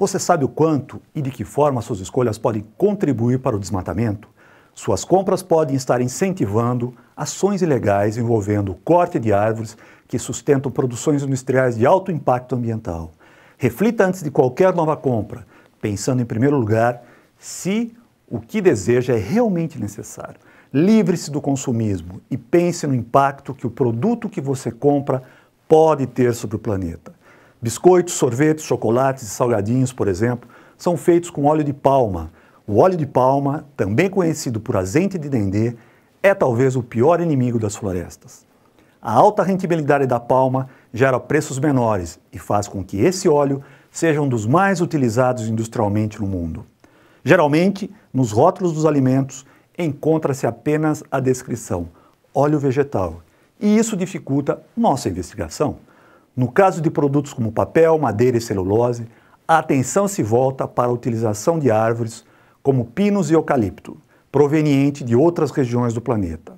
Você sabe o quanto e de que forma suas escolhas podem contribuir para o desmatamento? Suas compras podem estar incentivando ações ilegais envolvendo o corte de árvores que sustentam produções industriais de alto impacto ambiental. Reflita antes de qualquer nova compra, pensando em primeiro lugar se o que deseja é realmente necessário. Livre-se do consumismo e pense no impacto que o produto que você compra pode ter sobre o planeta. Biscoitos, sorvetes, chocolates e salgadinhos, por exemplo, são feitos com óleo de palma. O óleo de palma, também conhecido por azeite de dendê, é talvez o pior inimigo das florestas. A alta rentabilidade da palma gera preços menores e faz com que esse óleo seja um dos mais utilizados industrialmente no mundo. Geralmente, nos rótulos dos alimentos, encontra-se apenas a descrição óleo vegetal, e isso dificulta nossa investigação. No caso de produtos como papel, madeira e celulose, a atenção se volta para a utilização de árvores como pinos e eucalipto, proveniente de outras regiões do planeta.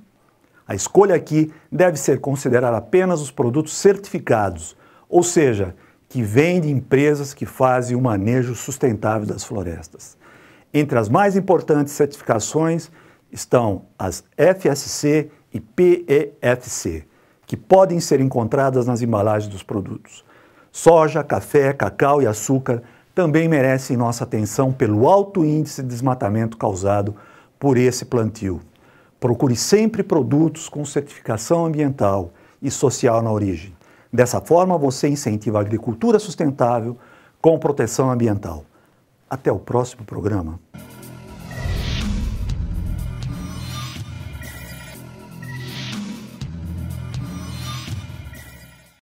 A escolha aqui deve ser considerar apenas os produtos certificados, ou seja, que vêm de empresas que fazem o manejo sustentável das florestas. Entre as mais importantes certificações estão as FSC e PEFC que podem ser encontradas nas embalagens dos produtos. Soja, café, cacau e açúcar também merecem nossa atenção pelo alto índice de desmatamento causado por esse plantio. Procure sempre produtos com certificação ambiental e social na origem. Dessa forma, você incentiva a agricultura sustentável com proteção ambiental. Até o próximo programa.